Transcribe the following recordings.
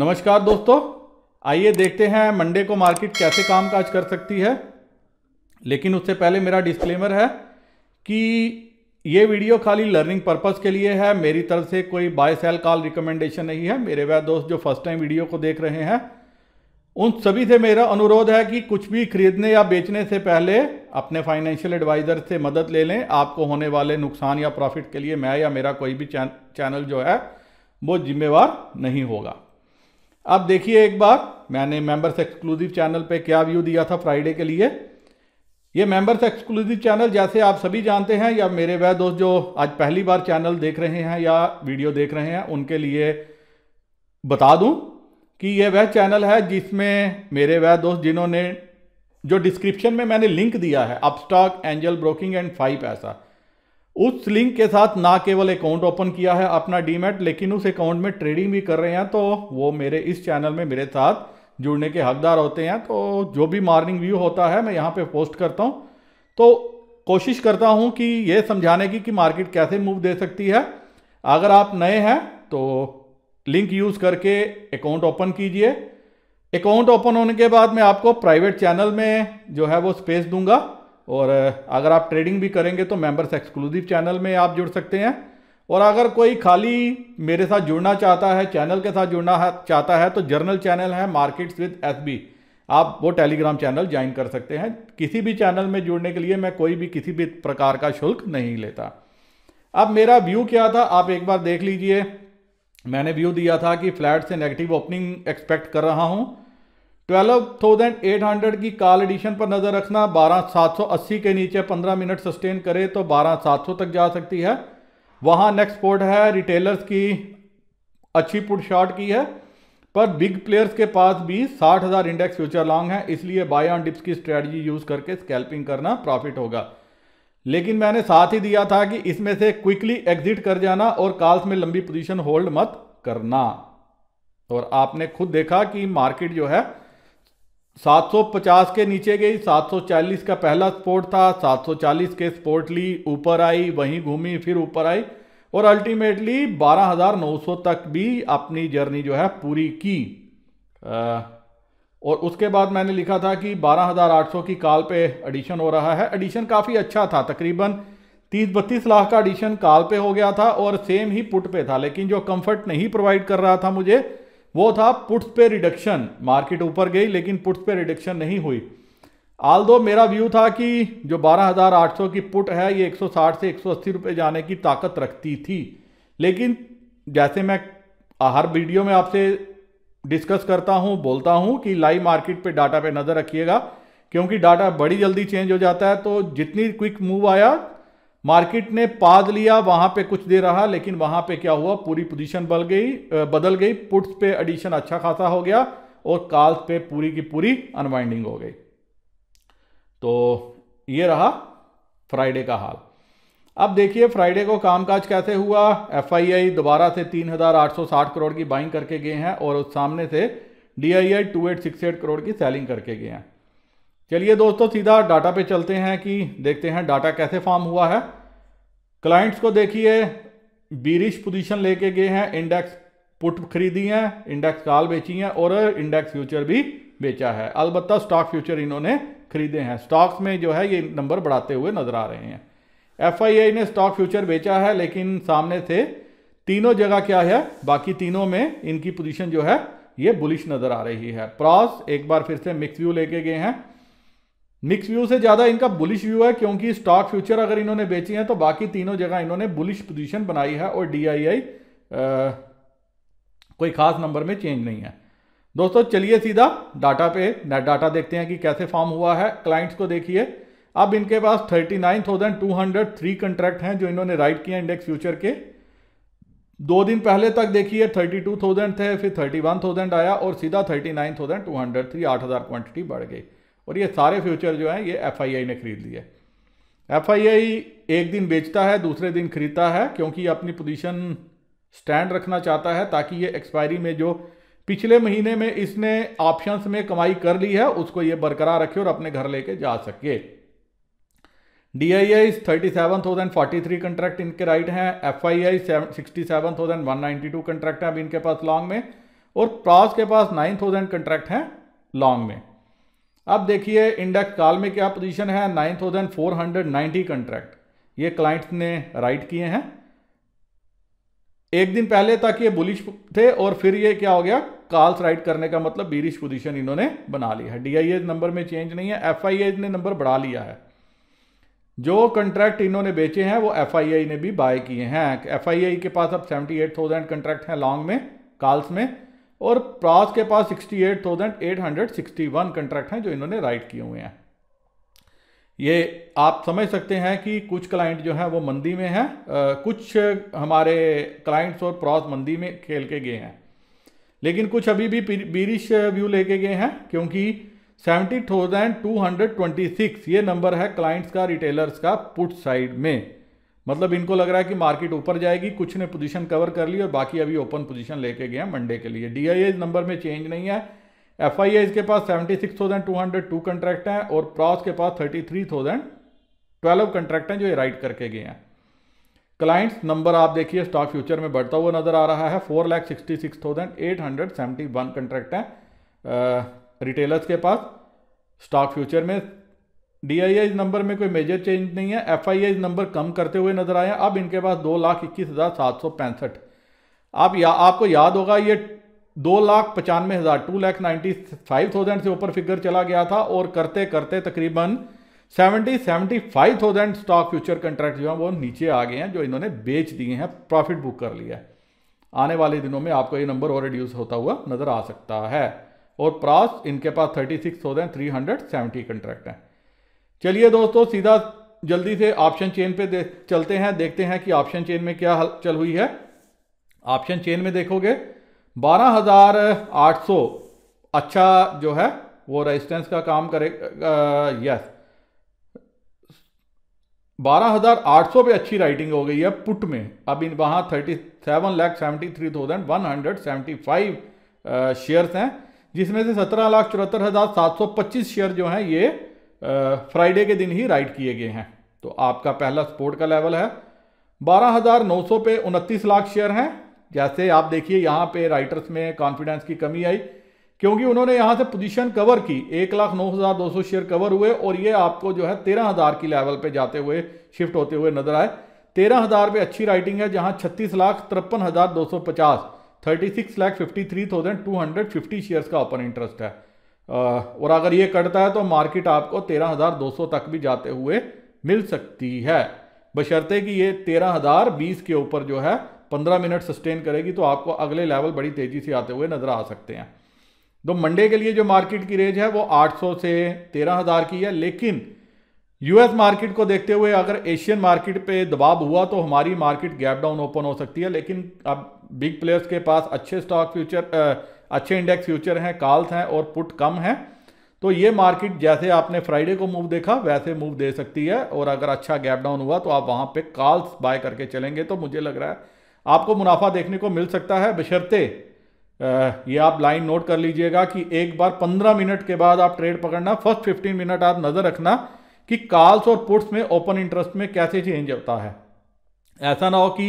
नमस्कार दोस्तों आइए देखते हैं मंडे को मार्केट कैसे कामकाज कर सकती है लेकिन उससे पहले मेरा डिस्क्लेमर है कि ये वीडियो खाली लर्निंग पर्पस के लिए है मेरी तरफ से कोई बाय सेल कॉल रिकमेंडेशन नहीं है मेरे वह दोस्त जो फर्स्ट टाइम वीडियो को देख रहे हैं उन सभी से मेरा अनुरोध है कि कुछ भी खरीदने या बेचने से पहले अपने फाइनेंशियल एडवाइज़र से मदद ले लें आपको होने वाले नुकसान या प्रॉफिट के लिए मैं या मेरा कोई भी चैनल जो है वो जिम्मेवार नहीं होगा अब देखिए एक बार मैंने मेंबर्स एक्सक्लूसिव चैनल पे क्या व्यू दिया था फ्राइडे के लिए ये मेंबर्स एक्सक्लूसिव चैनल जैसे आप सभी जानते हैं या मेरे वह दोस्त जो आज पहली बार चैनल देख रहे हैं या वीडियो देख रहे हैं उनके लिए बता दूं कि यह वह चैनल है जिसमें मेरे वह दोस्त जिन्होंने जो डिस्क्रिप्शन में मैंने लिंक दिया है Upstox Angel broking and five paisa उस लिंक के साथ ना केवल अकाउंट ओपन किया है अपना डीमेट लेकिन उस अकाउंट में ट्रेडिंग भी कर रहे हैं तो वो मेरे इस चैनल में मेरे साथ जुड़ने के हकदार होते हैं तो जो भी मॉर्निंग व्यू होता है मैं यहाँ पे पोस्ट करता हूँ तो कोशिश करता हूँ कि ये समझाने की कि मार्केट कैसे मूव दे सकती है अगर आप नए हैं तो लिंक यूज़ करके अकाउंट ओपन कीजिए अकाउंट ओपन होने के बाद मैं आपको प्राइवेट चैनल में जो है वो स्पेस दूंगा और अगर आप ट्रेडिंग भी करेंगे तो मेंबर्स एक्सक्लूसिव चैनल में आप जुड़ सकते हैं और अगर कोई खाली मेरे साथ जुड़ना चाहता है चैनल के साथ जुड़ना चाहता है तो जर्नल चैनल है मार्केट्स विद एस आप वो टेलीग्राम चैनल ज्वाइन कर सकते हैं किसी भी चैनल में जुड़ने के लिए मैं कोई भी किसी भी प्रकार का शुल्क नहीं लेता अब मेरा व्यू क्या था आप एक बार देख लीजिए मैंने व्यू दिया था कि फ्लैट से नेगेटिव ओपनिंग एक्सपेक्ट कर रहा हूँ 12,800 की कॉल एडिशन पर नज़र रखना 12,780 के नीचे 15 मिनट सस्टेन करे तो 12,700 तक जा सकती है वहाँ नेक्स्ट पोर्ट है रिटेलर्स की अच्छी पुट शॉर्ट की है पर बिग प्लेयर्स के पास भी 60,000 इंडेक्स फ्यूचर लॉन्ग है इसलिए बाय ऑन डिप्स की स्ट्रेटजी यूज़ करके स्कैल्पिंग करना प्रॉफिट होगा लेकिन मैंने साथ ही दिया था कि इसमें से क्विकली एग्जिट कर जाना और कॉल्स में लंबी पोजिशन होल्ड मत करना और आपने खुद देखा कि मार्केट जो है 750 के नीचे गई 740 का पहला सपोर्ट था 740 के सपोर्ट ली ऊपर आई वहीं घूमी फिर ऊपर आई और अल्टीमेटली 12,900 तक भी अपनी जर्नी जो है पूरी की और उसके बाद मैंने लिखा था कि 12,800 की काल पे एडिशन हो रहा है एडिशन काफ़ी अच्छा था तकरीबन 30 बत्तीस लाख का एडिशन काल पे हो गया था और सेम ही पुट पे था लेकिन जो कम्फर्ट नहीं प्रोवाइड कर रहा था मुझे वो था पुट्स पे रिडक्शन मार्केट ऊपर गई लेकिन पुट्स पे रिडक्शन नहीं हुई आल दो मेरा व्यू था कि जो 12,800 की पुट है ये 160 से 180 रुपए जाने की ताकत रखती थी लेकिन जैसे मैं हर वीडियो में आपसे डिस्कस करता हूँ बोलता हूँ कि लाइव मार्केट पे डाटा पे नज़र रखिएगा क्योंकि डाटा बड़ी जल्दी चेंज हो जाता है तो जितनी क्विक मूव आया मार्केट ने पाद लिया वहां पे कुछ दे रहा लेकिन वहां पे क्या हुआ पूरी पोजीशन बल गई बदल गई पुट्स पे एडिशन अच्छा खासा हो गया और काल पे पूरी की पूरी अनवाइंडिंग हो गई तो ये रहा फ्राइडे का हाल अब देखिए फ्राइडे को कामकाज कैसे हुआ एफआईआई दोबारा से 3,860 करोड़ की बाइंग करके गए हैं और उस सामने से डी आई करोड़ की सेलिंग करके गए हैं चलिए दोस्तों सीधा डाटा पे चलते हैं कि देखते हैं डाटा कैसे फॉर्म हुआ है क्लाइंट्स को देखिए बीरिश पोजीशन लेके गए हैं इंडेक्स पुट खरीदी हैं इंडेक्स काल बेची हैं और इंडेक्स फ्यूचर भी बेचा है अलबत्त स्टॉक फ्यूचर इन्होंने खरीदे हैं स्टॉक्स में जो है ये नंबर बढ़ाते हुए नजर आ रहे हैं एफ ने स्टॉक फ्यूचर बेचा है लेकिन सामने से तीनों जगह क्या है बाकी तीनों में इनकी पोजीशन जो है ये बुलिश नज़र आ रही है प्रॉस एक बार फिर से मिक्स व्यू लेके गए हैं मिक्स व्यू से ज़्यादा इनका बुलिश व्यू है क्योंकि स्टॉक फ्यूचर अगर इन्होंने बेची हैं तो बाकी तीनों जगह इन्होंने बुलिश पोजीशन बनाई है और डीआईआई कोई ख़ास नंबर में चेंज नहीं है दोस्तों चलिए सीधा डाटा पे नेट डाटा देखते हैं कि कैसे फॉर्म हुआ है क्लाइंट्स को देखिए अब इनके पास thirty nine thousand two hundred three contract हैं जो इन्होंने राइट किया इंडेक्स फ्यूचर के दो दिन पहले तक देखिए टू थाउजेंड थे फिर थर्टी वन थाउजेंड आया और सीधा thirty nine thousand two hundred three आठ हज़ार क्वांटिटी बढ़ गई और ये सारे फ्यूचर जो हैं ये एफ ने खरीद लिए एफ एक दिन बेचता है दूसरे दिन खरीदता है क्योंकि अपनी पोजीशन स्टैंड रखना चाहता है ताकि ये एक्सपायरी में जो पिछले महीने में इसने ऑप्शंस में कमाई कर ली है उसको ये बरकरार रखे और अपने घर लेके जा सके D I I thirty seven thousand forty three contract इनके राइट हैं F I I sixty seven thousand one ninety two contract हैं अब इनके पास लॉन्ग में और प्रास के पास नाइन थाउजेंड कंट्रैक्ट हैं लॉन्ग में अब देखिए इंडेक्स काल में क्या पोजीशन है nine thousand four hundred ninety contract ये क्लाइंट्स ने राइट किए हैं एक दिन पहले तक ये बुलिश थे और फिर ये क्या हो गया कॉल्स राइट करने का मतलब बीरिश पोजीशन इन्होंने बना ली है डीआईए नंबर e में चेंज नहीं है एफआईए e ने नंबर बढ़ा लिया है जो कॉन्ट्रैक्ट इन्होंने बेचे हैं वो एफआईआई e ने भी बाय किए हैं एफआईआई के पास अब थाउजेंड कॉन्ट्रैक्ट हैं लॉन्ग में कॉल्स में और प्रास के पास 68,861 कॉन्ट्रैक्ट हैं जो इन्होंने राइट किए हुए हैं ये आप समझ सकते हैं कि कुछ क्लाइंट जो हैं वो मंदी में हैं कुछ हमारे क्लाइंट्स और प्रॉस मंदी में खेल के गए हैं लेकिन कुछ अभी भी बीरिश व्यू लेके गए हैं क्योंकि 70,226 ये नंबर है क्लाइंट्स का रिटेलर्स का पुट साइड में मतलब इनको लग रहा है कि मार्केट ऊपर जाएगी कुछ ने पोजीशन कवर कर ली और बाकी अभी ओपन पोजीशन लेके गए हैं मंडे के लिए डी नंबर में चेंज नहीं है एफ आई के पास seventy six thousand two hundred two contract हैं और प्रॉस के पास thirty three thousand twelve contract हैं जो ये राइट करके गए हैं क्लाइंट्स नंबर आप देखिए स्टॉक फ्यूचर में बढ़ता हुआ नजर आ रहा है four lakh sixty six thousand eight hundred seventy one contract हैं रिटेलर्स के पास स्टॉक फ्यूचर में डी नंबर में कोई मेजर चेंज नहीं है एफ नंबर कम करते हुए नजर आए अब इनके पास दो लाख इक्कीस हज़ार सात सौ पैंसठ आप या आपको याद होगा ये दो लाख पचानवे हज़ार two lakh ninety five thousand से ऊपर फिगर चला गया था और करते करते तकरीबन seventy seventy five thousand stock future contract जो हैं वो नीचे आ गए हैं जो इन्होंने बेच दिए हैं प्रॉफिट बुक कर लिया है आने वाले दिनों में आपको ये नंबर और रिड्यूस होता हुआ नज़र आ सकता है और प्रास इनके पास thirty six thousand three hundred seventy contract हैं चलिए दोस्तों सीधा जल्दी से ऑप्शन चेन पे चलते हैं देखते हैं कि ऑप्शन चेन में क्या चल हुई है ऑप्शन चेन में देखोगे 12,800 अच्छा जो है वो रेजिस्टेंस का काम करे यस 12,800 पे अच्छी राइटिंग हो गई है पुट में अब इन वहाँ thirty seven lakh seventy three thousand one hundred seventy five shares हैं जिसमें से सत्रह लाख चौहत्तर हज़ार सात सौ पच्चीस शेयर जो हैं ये फ्राइडे के दिन ही राइट किए गए हैं तो आपका पहला सपोर्ट का लेवल है 12,900 पे उनतीस लाख शेयर हैं जैसे आप देखिए यहाँ पे राइटर्स में कॉन्फिडेंस की कमी आई क्योंकि उन्होंने यहाँ से पोजीशन कवर की एक लाख नौ हज़ार दो सौ शेयर कवर हुए और ये आपको जो है तेरह हज़ार की लेवल पे जाते हुए शिफ्ट होते हुए नजर आए तेरह हज़ार पे अच्छी राइटिंग है जहाँ छत्तीस लाख तिरपन हज़ार दो सौ पचास thirty six lakh fifty three thousand two hundred fifty shares का ओपन इंटरेस्ट है और अगर ये कटता है तो मार्केट आपको 13,200 तक भी जाते हुए मिल सकती है बशर्ते कि ये 13,020 के ऊपर जो है 15 मिनट सस्टेन करेगी तो आपको अगले लेवल बड़ी तेज़ी से आते हुए नज़र आ सकते हैं तो मंडे के लिए जो मार्केट की रेंज है वो 800 से 13,000 की है लेकिन यूएस मार्केट को देखते हुए अगर एशियन मार्केट पे दबाव हुआ तो हमारी मार्केट गैप डाउन ओपन हो सकती है लेकिन अब बिग प्लेयर्स के पास अच्छे स्टॉक फ्यूचर अच्छे इंडेक्स फ्यूचर हैं कॉल्स हैं और पुट कम हैं तो ये मार्केट जैसे आपने फ्राइडे को मूव देखा वैसे मूव दे सकती है और अगर अच्छा गैप डाउन हुआ तो आप वहाँ पे कॉल्स बाय करके चलेंगे तो मुझे लग रहा है आपको मुनाफा देखने को मिल सकता है बशर्ते ये आप लाइन नोट कर लीजिएगा कि एक बार पंद्रह मिनट के बाद आप ट्रेड पकड़ना फर्स्ट फिफ्टीन मिनट आप नज़र रखना कि कॉल्स और पुट्स में ओपन इंटरेस्ट में कैसे चेंज होता है ऐसा ना हो कि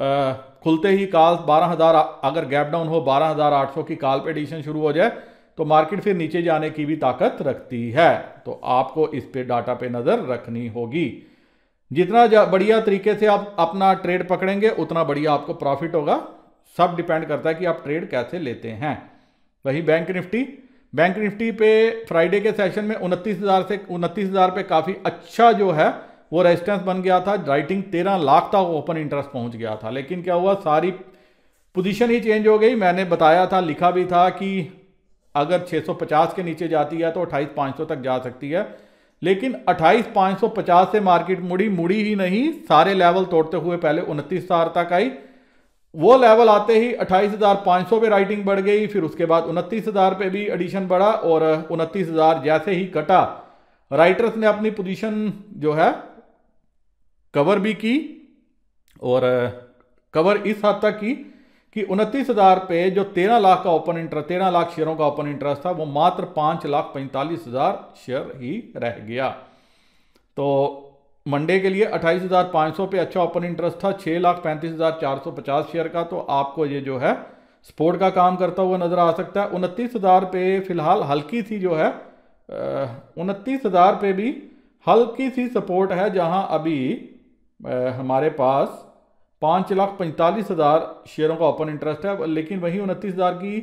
खुलते ही काल बारह हज़ार अगर गैप डाउन हो बारह हज़ार आठ सौ की काल पे एडिशन शुरू हो जाए तो मार्केट फिर नीचे जाने की भी ताकत रखती है तो आपको इस पे डाटा पे नज़र रखनी होगी जितना बढ़िया तरीके से आप अपना ट्रेड पकड़ेंगे उतना बढ़िया आपको प्रॉफिट होगा सब डिपेंड करता है कि आप ट्रेड कैसे लेते हैं वही बैंक निफ्टी बैंक निफ्टी पे फ्राइडे के सेशन में उनतीस हज़ार से उनतीस हज़ार पे काफ़ी अच्छा जो है वो रेजिस्टेंस बन गया था राइटिंग तेरह लाख तक ओपन इंटरेस्ट पहुंच गया था लेकिन क्या हुआ सारी पोजीशन ही चेंज हो गई मैंने बताया था लिखा भी था कि अगर 650 के नीचे जाती है तो अट्ठाईस पाँच तक जा सकती है लेकिन अट्ठाईस पाँच से मार्केट मुड़ी मुड़ी ही नहीं सारे लेवल तोड़ते हुए पहले उनतीस हज़ार तक आई वो लेवल आते ही 28,500 पे राइटिंग बढ़ गई फिर उसके बाद हज़ार पे भी एडिशन बढ़ा और हज़ार जैसे ही कटा राइटर्स ने अपनी पोजीशन जो है कवर भी की और कवर इस हद तक की कि उनतीस हज़ार पे जो तेरह लाख का ओपन इंटरेस्ट तेरह लाख शेयरों का ओपन इंटरेस्ट था वो मात्र पाँच लाख पैंतालीस हज़ार शेयर ही रह गया तो मंडे के लिए अट्ठाईस हज़ार पाँच सौ पे अच्छा ओपन इंटरेस्ट था छः लाख पैंतीस हज़ार चार सौ पचास शेयर का तो आपको ये जो है स्पोर्ट का काम करता हुआ नज़र आ सकता है उनतीस हज़ार पे फिलहाल हल्की सी जो है उनतीस हज़ार पे भी हल्की सी सपोर्ट है जहां अभी हमारे पास पाँच लाख पैंतालीस हज़ार शेयरों का ओपन इंटरेस्ट है लेकिन वहीं उनतीस हज़ार की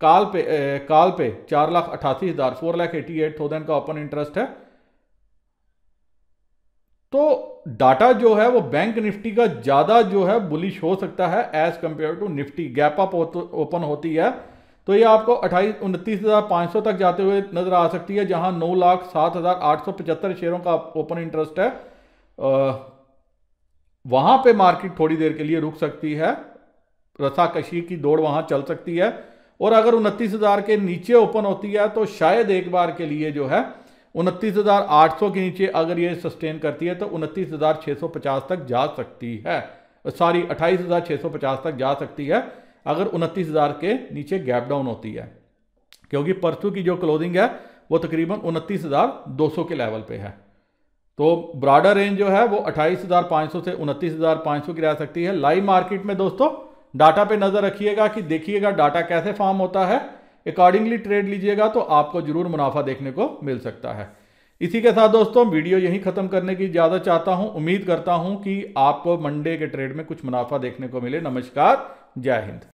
काल पे ए, काल पे चार लाख अट्ठासी हज़ार four lakh eighty eight thousand का ओपन इंटरेस्ट है तो डाटा जो है वो बैंक निफ्टी का ज़्यादा जो है बुलिश हो सकता है as compared to Nifty gap up open होती है तो ये आपको अट्ठाईस उनतीस हज़ार पाँच सौ तक जाते हुए नज़र आ सकती है जहाँ नौ लाख सात हज़ार आठ सौ पचहत्तर शेयरों का ओपन इंटरेस्ट है वहां पे मार्केट थोड़ी देर के लिए रुक सकती है रसाकशी की दौड़ वहां चल सकती है और अगर उनतीस हज़ार के नीचे ओपन होती है तो शायद एक बार के लिए जो है उनतीस हज़ार आठ सौ के नीचे अगर ये सस्टेन करती है तो उनतीस हज़ार छः सौ पचास तक जा सकती है सॉरी अट्ठाईस हज़ार छः सौ पचास तक जा सकती है अगर उनतीस हज़ार के नीचे गैप डाउन होती है क्योंकि परसों की जो क्लोजिंग है वो तकरीबन उनतीस हज़ार दो सौ के लेवल पे है तो ब्रॉडर रेंज जो है वो 28,500 से 29,500 की रह सकती है लाइव मार्केट में दोस्तों डाटा पे नज़र रखिएगा कि देखिएगा डाटा कैसे फॉर्म होता है अकॉर्डिंगली ट्रेड लीजिएगा तो आपको ज़रूर मुनाफा देखने को मिल सकता है इसी के साथ दोस्तों वीडियो यहीं ख़त्म करने की इजाज़त चाहता हूँ उम्मीद करता हूँ कि आपको मंडे के ट्रेड में कुछ मुनाफा देखने को मिले नमस्कार जय हिंद